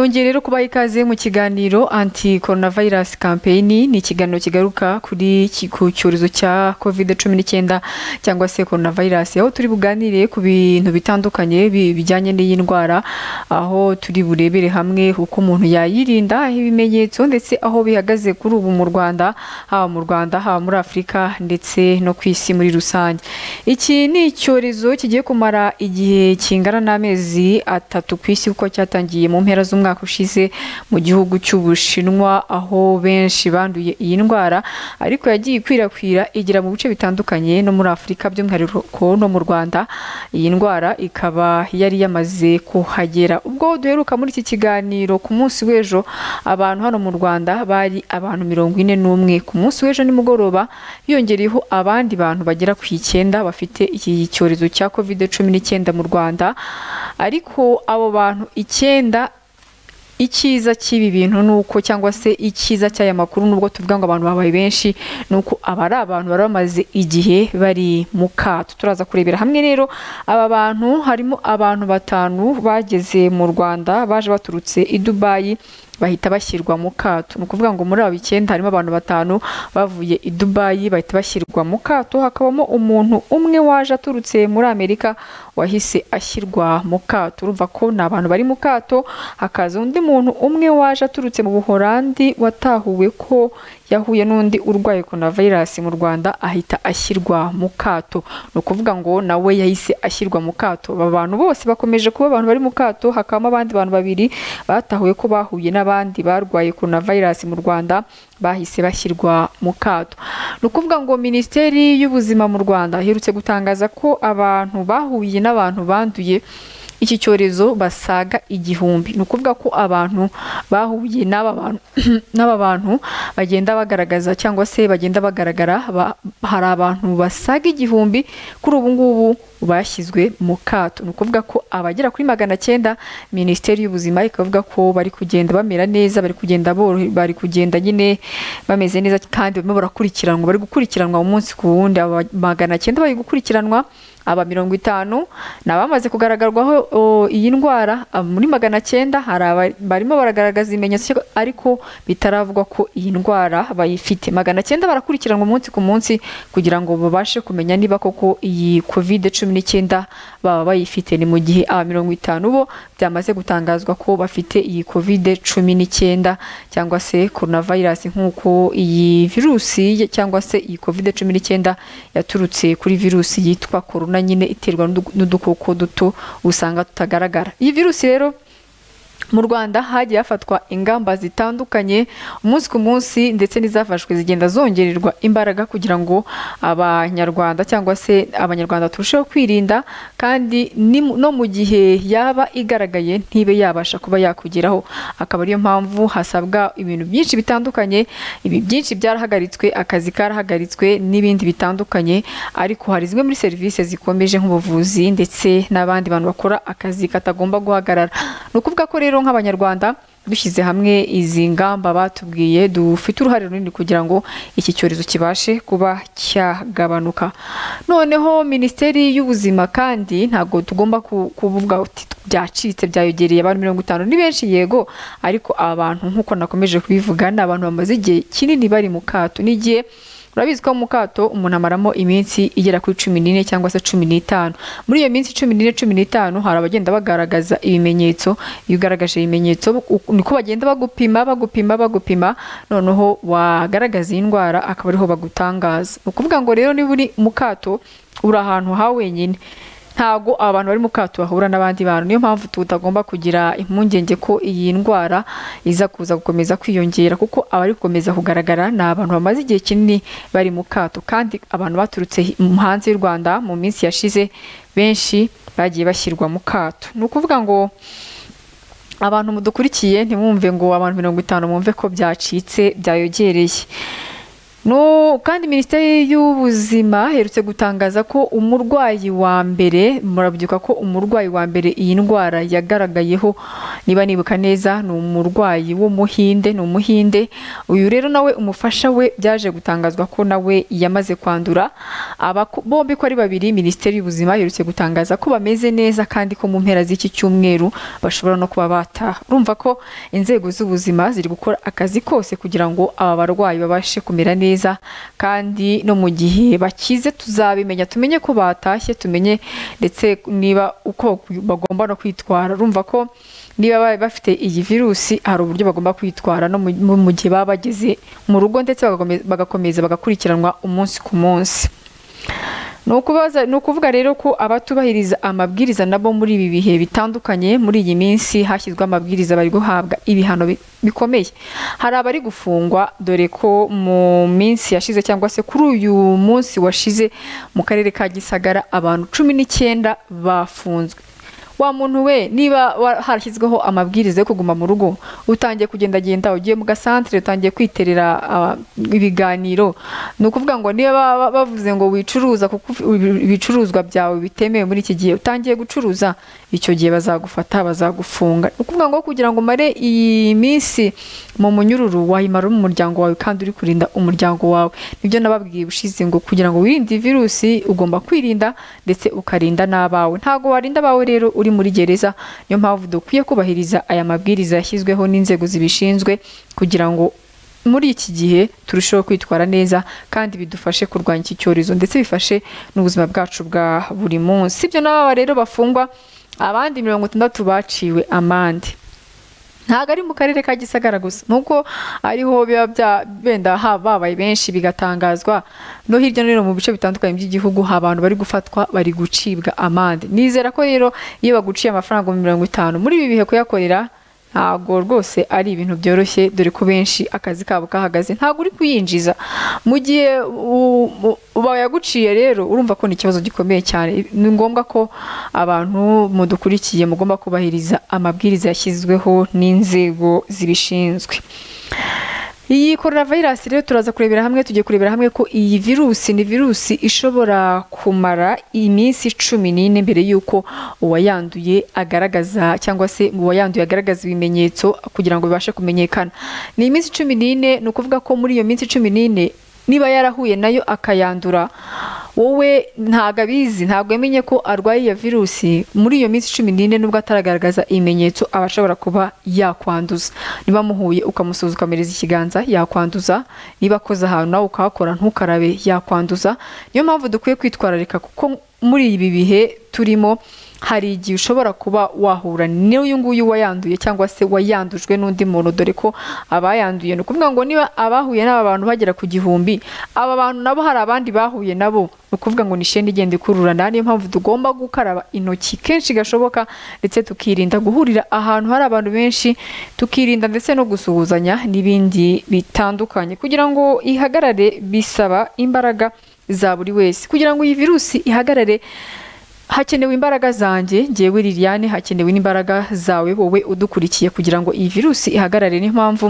nongeye rero kubaha ikaze mu kiganiro anti coronavirus campaign ni ikiganiro kigaruka kuri ku cyorezo cya covid cumi n'icyenda cyangwa se coronavirus aho turi buganire ku bintu bitandukanye bijyanye n'iyi ndwara aho turi burebere hamwe uko umuntu yayirinda ibimenyetso ndetse aho bihagaze kuri ubu mu rwanda haba mu rwanda haba muri afurika ndetse no ku isi muri rusange iki ni icyorezo kigiye kumara igihe kingana n'amezi atatu ku isi kuko cyatangiye mu mpera z'umwaka umwaka ushize mu gihugu cy'ubushinwa aho benshi banduye iyi ndwara ariko yagiye ikwirakwira igera mu bice bitandukanye no muri afurika by'umwihariko no mu rwanda iyi ndwara ikaba yari yamaze kuhagera ubwo duheruka muri iki kiganiro ku munsi w'ejo abantu hano mu rwanda bari abantu mirongo ine n'umwe ku munsi w'ejo nimugoroba yongereyeho abandi bantu bagera ku icyenda bafite iki cyorezo cya covid cumi n'icyenda mu rwanda ariko abo bantu icyenda icyiza cy'ibi bintu ni uko cyangwa se icyiza cy'aya makuru nubwo tuvuga ngo abantu babaye benshi ni uko aba ari abantu bari bamaze igihe bari mu kato turaza kurebera hamwe rero aba bantu harimo abantu batanu bageze mu rwanda baje baturutse i dubayi bahita bashyirwa mu kato ni ukuvuga ngo muri abo icyenda harimo abantu batanu bavuye i dubayi bahita bashyirwa mu kato hakabamo umuntu umwe waje aturutse muri amerika wahise ashyirwa mu kato urumva ko ni abantu bari mu kato hakaza undi muntu umwe waje aturutse mu buhorandi watahuwe ko yahuye n'undi urwaye coronavirus mu rwanda ahita ashyirwa mu kato ni ukuvuga ngo nawe yahise ashyirwa mu kato aba bantu bose bakomeje kuba abantu bari mu kato hakabamo abandi bantu babiri batahuye ko bahuye n'abandi barwaye coronavirus mu rwanda bahise bashyirwa mu kato ni ukuvuga ngo minisiteri y'ubuzima mu rwanda iherutse gutangaza ko abantu bahuye n'abantu banduye iki cyorezo basaga igihumbi ni ukuvuga ko abantu bahuye n'aba bantu bagenda bagaragaza cyangwa se bagenda bagaragara hari abantu basaga igihumbi kuri ubu ngubu bashyizwe mu kato ni ukuvuga ko abagera kuri magana cyenda minisiteri y'ubuzima ikavuga ko bari kugenda bamera neza bari kugenda bari kugenda nyine bameze neza kandi barimo barakurikiranwa bari gukurikiranwa umunsi ku wundi aba magana cyenda bari gukurikiranwa aba mirongo itanu ni abamaze kugaragarwaho iyi ndwara muri magana cyenda hari barimo baragaragaza ibimenyetso ariko bitaravugwa ko iyi ndwara bayifite magana cyenda barakurikiranwa umunsi ku munsi kugira ngo babashe kumenya niba koko iyi kovide cumi cumi n'icyenda baba bayifite ni mu gihe aba mirongo itanu bo byamaze gutangazwa ko bafite iyi kovide cumi n'icyenda cyangwa se korona vayirasi nk'uko iyi virusi cyangwa se iyi kovide cumi n'icyenda yaturutse kuri virusi yitwa korona nyine iterwa n'udukoko duto usanga tutagaragara iyi virusi rero mu rwanda hagiye hafatwa ingamba zitandukanye umunsi ku munsi ndetse n'izafashwe zigenda zongererwa imbaraga kugira ngo abanyarwanda cyangwa se abanyarwanda turusheho kwirinda kandi no mu gihe yaba igaragaye ntibe yabasha kuba yakugeraho akaba ariyo mpamvu hasabwa ibintu byinshi bitandukanye ibi byinshi byarahagaritswe akazi karahagaritswe n'ibindi bitandukanye ariko hari zimwe muri serivisi zikomeje nk'ubuvuzi ndetse n'abandi bantu bakora akazi katagomba guhagarara ni ukuvuga ko rero rero nk'abanyarwanda dushyize hamwe izi ngamba batubwiye dufite uruhare runini kugira ngo iki cyorezo kibashe kuba cyagabanuka noneho minisiteri y'ubuzima kandi ntabwo tugomba kuvuga uti byacitse byayogereye abantu mirongo itanu ni benshi yego ariko abantu nk'uko nakomeje kubivuga ni abantu bamaze igihe kinini bari mu kato n'igihe urabizi ko mu kato umuntu amaramo iminsi igera kuri cumi n'ine cyangwa se cumi n'itanu muri iyo minsi cumi n'ine cumi n'itanu hari abagenda bagaragaza ibimenyetso iyo ugaragaje ibimenyetso niko bagenda bagupima bagupima bagupima noneho wagaragaza iyi ndwara akaba ariho bagutangaza ni ukuvuga ngo rero niba uri mu kato uri ahantu ha wenyine ntabwo abantu bari mu kato bahura n'abandi bantu niyo mpamvu tutagomba kugira impungenge ko iyi ndwara iza kuza gukomeza kwiyongera kuko abari gukomeza kugaragara ni abantu bamaze igihe kinini bari mu kato kandi abantu baturutse hanze y'u rwanda mu minsi yashize benshi bagiye bashyirwa mu kato ni ukuvuga ngo abantu mudukurikiye ntimwumve ngo abantu mirongo itanu mwumve ko byacitse byayogereye no kandi minisiteri y'ubuzima aherutse gutangaza ko umurwayi wa mbere murabyuka ko umurwayi wa mbere iyi ndwara yagaragayeho niba nibuka neza ni umurwayi w'umuhinde ni umuhinde uyu rero nawe umufasha we byaje gutangazwa ko nawe yamaze kwandura aba bombi ko ari babiri minisiteri y'ubuzima aherutse gutangaza ko bameze neza kandi ko mu mpera z'iki cyumweru bashobora no kuba bataha urumva ko inzego z'ubuzima ziri gukora akazi kose kugira ngo aba barwayi babashe kumera neza neza kandi no mu gihe bakize tuzabimenya tumenye ko batashye tumenye ndetse niba uko bagomba no kwitwara urumva ko niba bafite iyi virusi hari uburyo bagomba kwitwara no mu gihe baba bageze mu rugo ndetse bagakomeza bagakurikiranwa umunsi ku munsi ni ukubaza ni ukuvuga rero ko abatubahiriza amabwiriza nabo muri ibi bihe bitandukanye muri iyi minsi hashyizwe amabwiriza bari guhabwa ibihano bikomeye hari abari gufungwa dore ko mu minsi yashize cyangwa se kuri uyu munsi washize mu karere ka gisagara abantu cumi n'icyenda bafunzwe wa muntu we niba harashyizweho amabwiriza yo kuguma mu rugo utangiye kugendagenda ugiye mu gasantere utangiye kwiterera ibiganiro ni ukuvuga ngo niba bavuze ngo wicuruza kuko ibicuruzwa byawe bitemewe muri iki gihe utangiye gucuruza icyo gihe bazagufata bazagufunga ni ukuvuga ngo kugira ngo umare iyi minsi mu munyururu wayimara mu muryango wawe kandi uri kurinda umuryango wawe nibyo nababwiye ushize ngo kugira ngo wirinde virusi ugomba kwirinda ndetse ukarinda n'abawe ntabwo warinda abawe rero uri uri muri gereza niyo mpamvu dukwiye kubahiriza aya mabwiriza yashyizweho n'inzego zibishinzwe kugira ngo muri iki gihe turusheho kwitwara neza kandi bidufashe kurwanya iki cyorezo ndetse bifashe n'ubuzima bwacu bwa buri munsi ibyo n'aba rero bafungwa abandi mirongo itandatu baciwe amande ntabwo ari mu karere ka gisagara gusa nubwo ariho biba benda babaye benshi bigatangazwa no hirya no hino mu bice bitandukanye by'igihugu abantu bari gufatwa bari gucibwa amande nizera ko rero iyo baguciye amafaranga mirongo itanu muri ibi bihe kuyakorera ntabwo rwose ari ibintu byoroshye dore ko benshi akazi kabo kahagaze ntabwo uri kuyinjiza mu gihe uba yaguciye rero urumva ko ni ikibazo gikomeye cyane ni ngombwa ko abantu mudukurikiye mugomba kubahiriza amabwiriza yashyizweho n'inzego zibishinzwe iyi korona virus rero turaza kurebera hamwe tugiye kurebera hamwe ko iyi virusi ni virusi ishobora kumara iminsi cumi n'ine mbere y'uko uwayanduye agaragaza cyangwa se uwayanduye agaragaza ibimenyetso kugira ngo bibashe kumenyekana ni iminsi cumi n'ine ni ukuvuga ko muri iyo minsi cumi n'ine niba yarahuye nayo akayandura wowe ntabwo abizi ntabwo yamenye ko arwaye iyo virusi muri iyo minsi cumi n'ine nubwo ataragaragaza ibimenyetso aba ashobora kuba yakwanduza niba amuhuye ukamusuza ukamereza ikiganza yakwanduza niba akoze ahantu nawe ukahakora ntukarabe yakwanduza niyo mpamvu dukwiye kwitwararika kuko muri ibi bihe turimo hari igihe ushobora kuba wahura n'uyu nguyu wayanduye cyangwa se wayandujwe n'undi muntu dore ko abayanduye ni ukuvuga ngo niba abahuye n'aba bantu bagera ku gihumbi aba bantu nabo hari abandi bahuye nabo ni ukuvuga ngo ni sheni igenda ikururana niyo mpamvu tugomba gukaraba intoki kenshi gashoboka ndetse tukirinda guhurira ahantu hari abantu benshi tukirinda ndetse no gusuhuzanya n'ibindi bitandukanye kugira ngo ihagarare bisaba imbaraga za buri wese kugira ngo iyi virusi ihagarare hakenewe imbaraga zanjye ngewe liliane hakenewe n'imbaraga zawe wowe udukurikiye kugira ngo iyi virusi ihagarare niyo mpamvu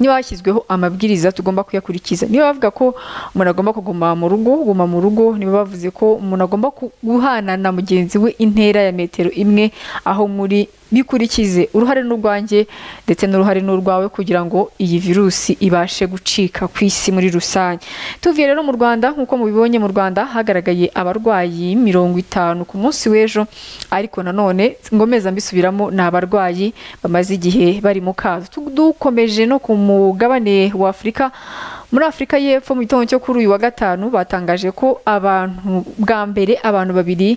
niba hashyizweho amabwiriza tugomba kuyakurikiza niba bavuga ko umuntu agomba kuguma mu rugo guma mu rugo niba bavuze ko umuntu agomba guhana na mugenzi we intera ya metero imwe aho muri bikurikize uruhare n'urwanjye ndetse n'uruhare n'urwawe kugira ngo iyi virusi ibashe gucika ku isi muri rusange tuvuye rero mu rwanda nk'uko mubibonye mu rwanda hagaragaye abarwayi mirongo itanu ku munsi w'ejo ariko nanone ngo mbisubiramo ni abarwayi bamaze igihe bari mu kazi dukomeje no ku mugabane wa afurika muri afurika y'epfo mu gitondo cyo kuri uyu wa gatanu batangaje ko abantu bwa mbere abantu babiri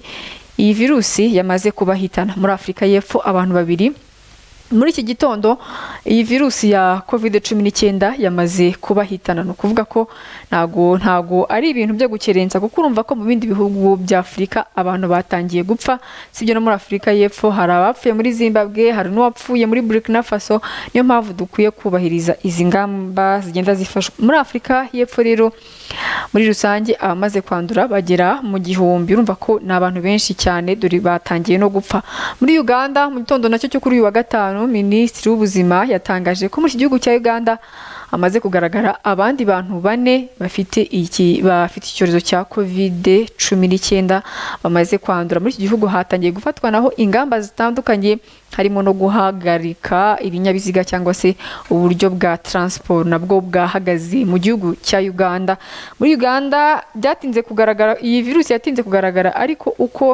iyi virusi yamaze kubahitana muri afurika y'epfo abantu babiri muri iki gitondo iyi virusi ya covid cumi n'icyenda yamaze kubahitana ni ukuvuga ko ntago ntago ari ibintu byo gukerensa kuko urumva ko mu bindi bihugu bya afurika abantu batangiye gupfa sibyo no muri afurika y'epfo hari abapfuye muri zimbabwe hari n'uwapfuye muri burkina faso niyo mpamvu dukwiye kubahiriza izi ngamba zigenda zifashwa muri afurika y'epfo rero muri rusange abamaze kwandura bagera mu gihumbi urumva ko ni abantu benshi cyane dore batangiye no gupfa muri uganda mu gitondo nacyo cyo kuri uyu wa gatanu minisitiri w'ubuzima yatangaje ko muri iki gihugu cya uganda amaze kugaragara abandi bantu bane bafite icyorezo cya kovide cumi n'icyenda bamaze kwandura muri iki gihugu hatangiye gufatwa naho ingamba zitandukanye harimo no guhagarika ibinyabiziga cyangwa se uburyo bwa taransiporo nabwo bwahagaze mu gihugu cya uganda muri uganda byatinze kugaragara iyi virusi yatinze kugaragara ariko uko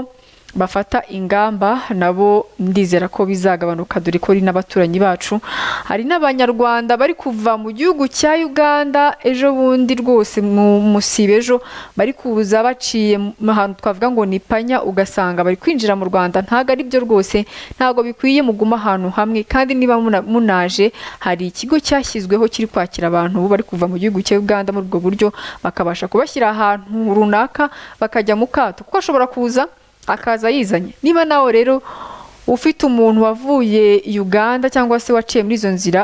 bafata ingamba nabo ndizera ko bizagabanuka dore ko ari n'abaturanyi bacu hari n'abanyarwanda bari kuva mu gihugu cya uganda ejo bundi rwose mu musibe ejo bari kuza baciye ahantu twavuga ngo ni panya ugasanga bari kwinjira mu rwanda ntabwo ari byo rwose ntago bikwiye muguma ahantu hamwe kandi niba munaje hari ikigo cyashyizweho kiri kwakira abantu bari kuva mu gihugu cya uganda muri ubwo buryo bakabasha kubashyira ahantu runaka bakajya mu kato kuko ashobora kuza a casa aí Zani, Nima na oreru. ufite umuntu wavuye uganda cyangwa se waciye muri izo nzira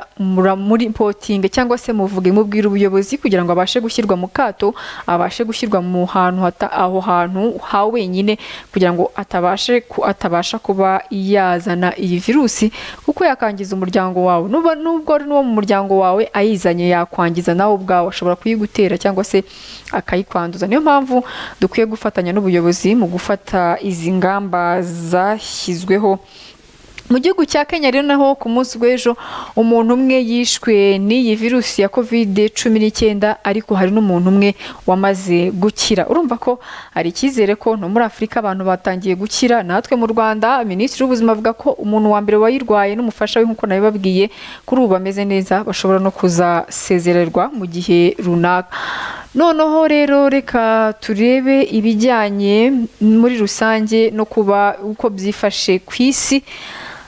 muri potingi cyangwa se muvuge mubwira ubuyobozi kugira ngo abashe gushyirwa mu kato abashe gushyirwa mu hantu aho hantu ha wenyine kugira ngo atabashe atabasha kuba yazana iyi virusi kuko yakangiza umuryango wawe nubwo ari n'uwo mu muryango wawe ayizanye yakwangiza nawe ubwawe ashobora kuyigutera cyangwa se akayikwanduza niyo mpamvu dukwiye gufatanya n'ubuyobozi mu gufata izi ngamba zashyizweho mu gihugu cya kenya rero naho ku munsi w'ejo umuntu umwe yishwe n'iyi virusi ya kovide cumi n'icyenda ariko hari n'umuntu umwe wamaze gukira urumva ko hari icyizere ko no muri afurika abantu batangiye gukira natwe mu rwanda minisitiri w'ubuzima avuga ko umuntu wa mbere wayirwaye n'umufasha we nk'uko nabibabwiye kuri ubu bameze neza bashobora no kuzasezererwa mu gihe runaka noneho rero reka turebe ibijyanye muri rusange no kuba uko byifashe ku isi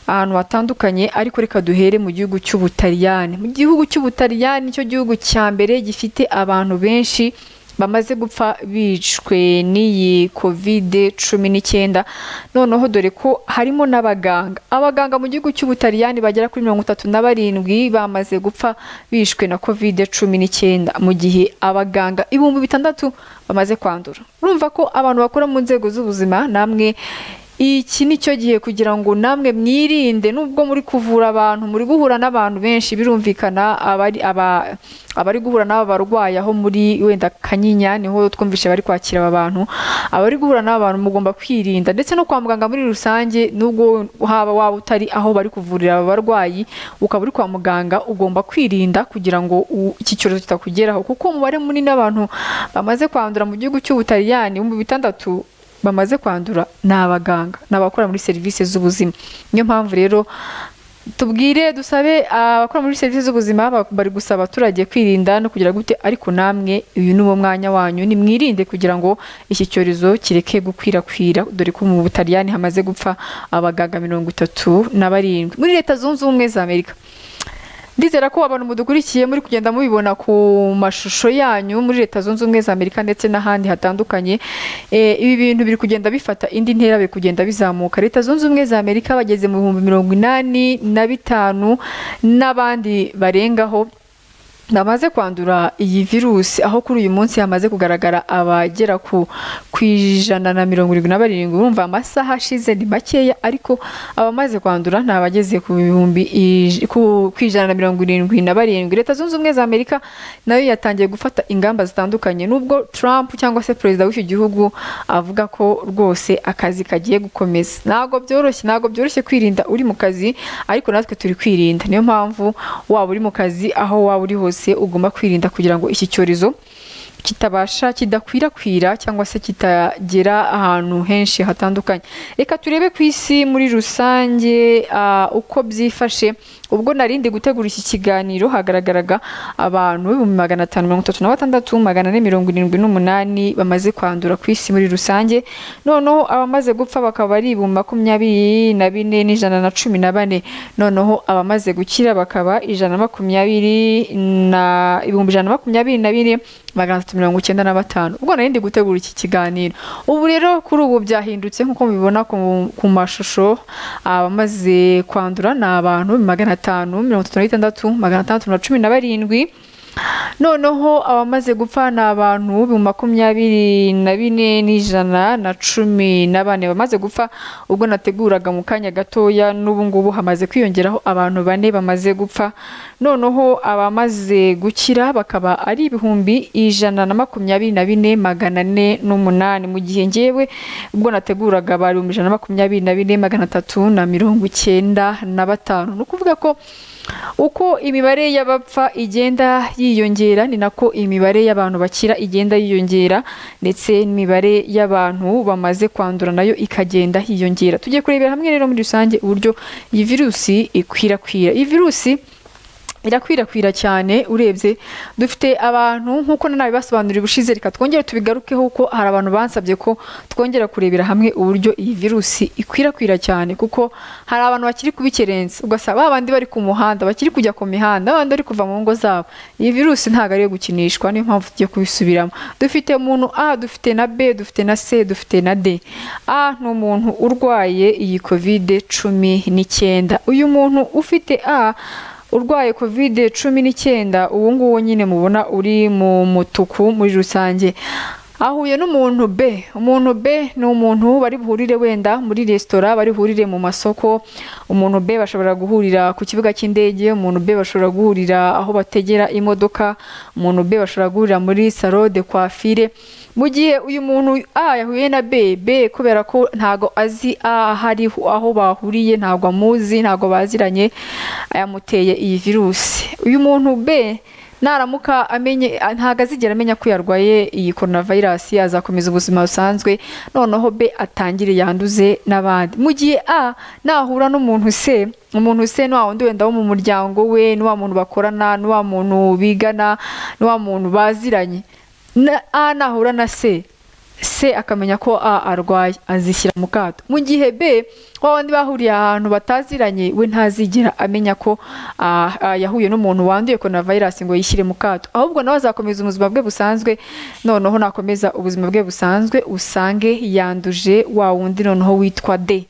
ahantu hatandukanye ariko reka duhere mu gihugu cy'ubutaliyani mu gihugu cy'ubutaliyani nicyo gihugu cya mbere gifite abantu benshi bamaze gupfa bicwe n'iyi kovide cumi n'icyenda noneho dore ko harimo n'abaganga abaganga mu gihugu cy'ubutaliyani bagera kuri mirongo itatu na barindwi bamaze gupfa bishwe na kovide cumi n'icyenda mu gihe abaganga ibihumbi bitandatu bamaze kwandura urumva ko abantu bakora mu nzego z'ubuzima namwe iki ni cyo gihe kugira ngo namwe mwirinde nubwo muri kuvura abantu muri guhura n'abantu benshi birumvikana abari aba abari guhura n'aba barwayi aho muri wenda kanyinya niho twumvise bari kwakira aba bantu abari guhura n’abantu mugomba kwirinda ndetse no kwa muganga muri rusange nubwo haba waba utari aho bari kuvurira aba barwayi ukaba uri kwa muganga ugomba kwirinda kugira ngo iki cyorezo kitakugeraho kuko umubare munini w'abantu bamaze kwandura mu gihugu cy'ubutaliyani ibihumbi bitandatu bamaze kwandura ni abaganga ni abakora muri serivisi z'ubuzima niyo mpamvu rero tubwire dusabe abakora muri serivisi z'ubuzima bari gusaba abaturage kwirinda no kugira gute ariko namwe uyu ni wo mwanya wanyu nimwirinde kugira ngo iki cyorezo kireke gukwirakwira dore ko mu butaliyani hamaze gupfa abaganga mirongo itatu na barindwi muri leta zunze ubumwe za amerika ndizera ko abantu mudukurikiye muri kugenda mubibona ku mashusho yanyu muri leta zunze ubumwe za amerika ndetse n'ahandi hatandukanye e, ibi bintu biri kugenda bifata indi ntera biri kugenda bizamuka leta zunze ubumwe za amerika bageze mu bihumbi mirongo inani na bitanu n'abandi barengaho bamaze kwandura iyi virusi aho kuri uyu munsi hamaze kugaragara abagera ku ijana na mirongo irindwi na barindwi urumva amasaha ashize ni makeya ariko abamaze kwandura ni abageze ku bihumbi ku ijana na mirongo irindwi na barindwi leta zunze ubumwe za amerika nayo yatangiye gufata ingamba zitandukanye n'ubwo Trump cyangwa se perezida w'icyo gihugu avuga ko rwose akazi kagiye gukomeza ntabwo byoroshye ntabwo byoroshye kwirinda uri mu kazi ariko natwe turi kwirinda niyo mpamvu waba uri mu kazi aho waba uri hose byose ugomba kwirinda kugira ngo iki cyorezo kitabasha kidakwirakwira cyangwa se kitagera ahantu henshi hatandukanye reka turebe ku isi muri rusange ah, uko byifashe ubwo narindi gutegura iki kiganiro hagaragaraga abantu ibihumbi magana atanu mirongo itatu na batandatu magana ane mirongo irindwi n'umunani bamaze kwandura ku isi muri rusange noneho abamaze gupfa bakaba ari ibihumbi makumyabiri na bine n'ijana na cumi na bane noneho abamaze gukira bakaba ijana makumyabiri na ibihumbi ijana makumyabiri na bine magana atatu mirongo icyenda na batanu ubwo narindi gutegura iki kiganiro ubu rero kuri ubu byahindutse nk'uko mubibona ku mashusho abamaze kwandura ni abantu magana atanu mirongo itatu na gatandatu magana atandatu na cumi na barindwi noneho abamaze gupfa ni abantu mu makumyabiri na bine n'ijana na cumi na bane bamaze gupfa ubwo nateguraga mu kanya gatoya n'ubu ngubu hamaze kwiyongeraho abantu bane bamaze gupfa noneho abamaze gukira bakaba ari ibihumbi ijana na makumyabiri na bine magana ane n'umunani mu gihe ngewe ubwo nateguraga bari ibihumbi ijana na makumyabiri na bine magana atatu na mirongo icyenda na batanu ni ukuvuga ko uko imibare y'abapfa igenda yiyongera ni nako imibare y'abantu bakira igenda yiyongera ndetse n'imibare y'abantu bamaze kwandura nayo ikagenda yiyongera tujye kurebera hamwe rero muri rusange uburyo iyi virusi ikwirakwira iyi virusi irakwirakwira cyane urebye dufite abantu nk'uko nanabibasobanuriye ubushize reka twongere tubigarukeho kuko hari abantu bansabye ko twongera kurebera hamwe uburyo iyi virusi ikwirakwira cyane kuko hari abantu bakiri kubikerensa ugasanga abandi bari ku muhanda bakiri kujya ku mihanda babandi bari kuva mu ngo zabo iyi virusi ntabwo ariyo gukinishwa niyo mpamvu tugiye kubisubiramo dufite umuntu a dufite na b dufite na c dufite na d a ni umuntu urwaye iyi kovide cumi n'icyenda uyu muntu ufite a urwaye kovide cumi n'icyenda ubu ngubu nyine mubona uri mu mutuku muri rusange ahuye n'umuntu be umuntu be ni umuntu bari buhurire wenda muri resitora bari buhurire mu masoko umuntu be bashobora guhurira ku kibuga cy'indege umuntu be bashobora guhurira aho bategera imodoka umuntu be bashobora guhurira muri salo de kwafire mu gihe uyu muntu a yahuye na b b kubera ko ntago azi a hari aho bahuriye ntago amuzi ntago baziranye yamuteye iyi virusi uyu muntu b naramuka amenye ntabwo azigera amenya ko yarwaye iyi korona vayirasi azakomeza ubuzima busanzwe noneho be atangire yanduze n'abandi mu gihe a nahura n'umuntu se umuntu se ni wa wundi wenda wo mu muryango we ni wa muntu bakorana ni wa muntu bigana ni wa muntu baziranye a nahura na se se akamenya ko a arwaye azishyira mu kato mu gihe b wabandi bahuriye ahantu bataziranye we ntazigira amenya ko yahuye n'umuntu wanduye korona vayirasi ngo yishyire mu kato ahubwo nawe azakomeza ubuzima bwe busanzwe noneho nakomeza ubuzima bwe busanzwe usange yanduje wa wundi noneho witwa d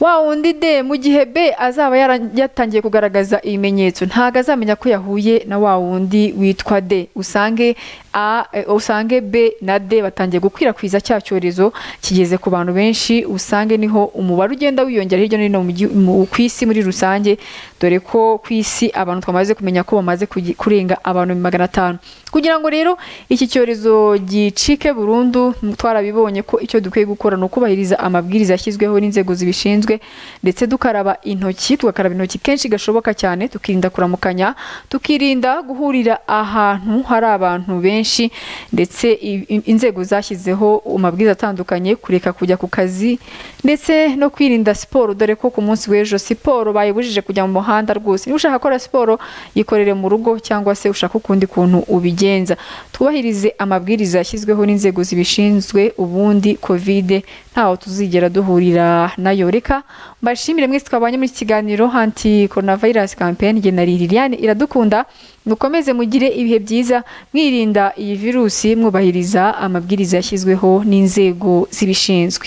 wa wundi de mu gihe b azaba yatangiye kugaragaza ibimenyetso ntabwo azamenya ko yahuye na wa wundi witwa d usange a e, usange b na d batangiye gukwirakwiza cya cyorezo kigeze ku bantu benshi usange niho umubare ugenda wiyongera hirya no hino ku isi muri rusange dore ko ku isi abantu twamaze kumenya ko bamaze kurenga abantu magana atanu kugira ngo rero iki cyorezo gicike burundu twarabibonye ko icyo dukwiye gukora ni ukubahiriza amabwiriza yashyizweho n'inzego zibishinzwe ndetse dukaraba intoki tugakaraba intoki kenshi gashoboka cyane tukirinda kuramukanya tukirinda guhurira ahantu hari abantu benshi menshi ndetse inzego zashyizeho amabwiriza atandukanye kureka kujya ku kazi ndetse no kwirinda siporo dore ko ku munsi w'ejo siporo bayibujije kujya mu muhanda rwose niba ushaka gukora siporo yikorere mu rugo cyangwa se ushaka ukundi kuntu ubigenza twubahirize amabwiriza yashyizweho n'inzego zibishinzwe ubundi kovide ntaho tuzigera duhurira nayo reka mbashimire mwese twabanye muri iki kiganiro hanti korona kampeyini jye Liliane iradukunda mukomeze mugire ibihe byiza mwirinda iyi virusi mwubahiriza amabwiriza yashyizweho n'inzego zibishinzwe